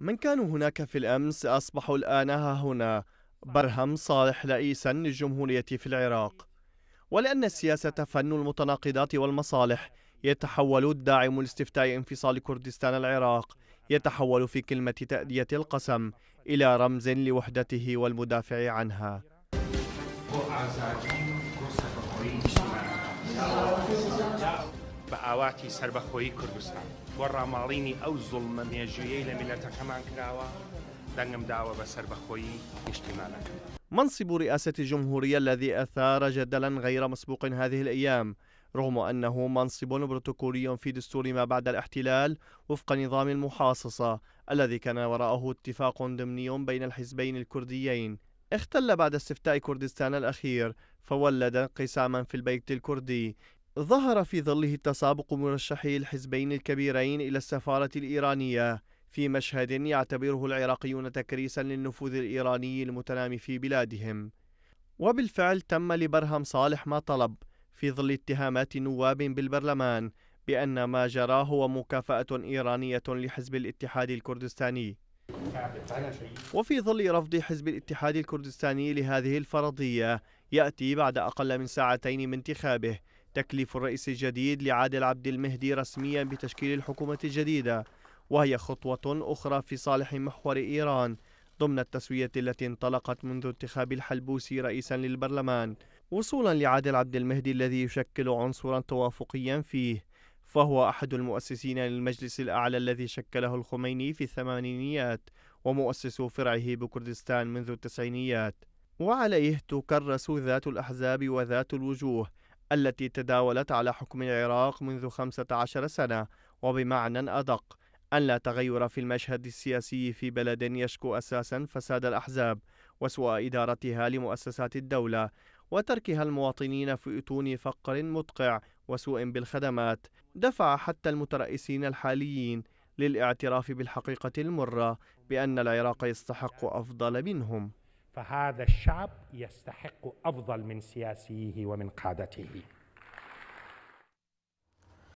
من كانوا هناك في الأمس أصبحوا الآن ها هنا برهم صالح رئيسا للجمهورية في العراق ولأن السياسة فن المتناقضات والمصالح يتحول الداعم لاستفتاء انفصال كردستان العراق يتحول في كلمة تأدية القسم إلى رمز لوحدته والمدافع عنها بە ئاواتی سربەخۆیی کوردستان بۆ ڕاماڵینی ئەو زڵمە مێژویەی لە میلەتەکەمان کراوە دەنگم داوە بە منصب رئاسة الجمهورية الذي أثار جدلا غير مسبوق هذه الأيام رغم أنه منصب بروتوكولي في دستور ما بعد الاحتلال وفق نظام المحاصصة الذي كان وراءه اتفاق ضمني بين الحزبين الكرديين اختل بعد استفتاء كردستان الأخير فولد انقساما في البيت الكردي ظهر في ظله التسابق مرشحي الحزبين الكبيرين إلى السفارة الإيرانية في مشهد يعتبره العراقيون تكريسا للنفوذ الإيراني المتنامي في بلادهم وبالفعل تم لبرهم صالح ما طلب في ظل اتهامات نواب بالبرلمان بأن ما جرى هو مكافأة إيرانية لحزب الاتحاد الكردستاني وفي ظل رفض حزب الاتحاد الكردستاني لهذه الفرضية يأتي بعد أقل من ساعتين من انتخابه تكليف الرئيس الجديد لعادل عبد المهدي رسميا بتشكيل الحكومة الجديدة وهي خطوة أخرى في صالح محور إيران ضمن التسوية التي انطلقت منذ انتخاب الحلبوسي رئيسا للبرلمان وصولا لعادل عبد المهدي الذي يشكل عنصرا توافقيا فيه فهو أحد المؤسسين للمجلس الأعلى الذي شكله الخميني في الثمانينيات ومؤسس فرعه بكردستان منذ التسعينيات وعليه تكرس ذات الأحزاب وذات الوجوه التي تداولت على حكم العراق منذ 15 سنة وبمعنى أدق أن لا تغير في المشهد السياسي في بلد يشكو أساسا فساد الأحزاب وسوء إدارتها لمؤسسات الدولة وتركها المواطنين في أتون فقر مدقع وسوء بالخدمات دفع حتى المترئسين الحاليين للاعتراف بالحقيقة المرة بأن العراق يستحق أفضل منهم فهذا الشعب يستحق افضل من سياسيه ومن قادته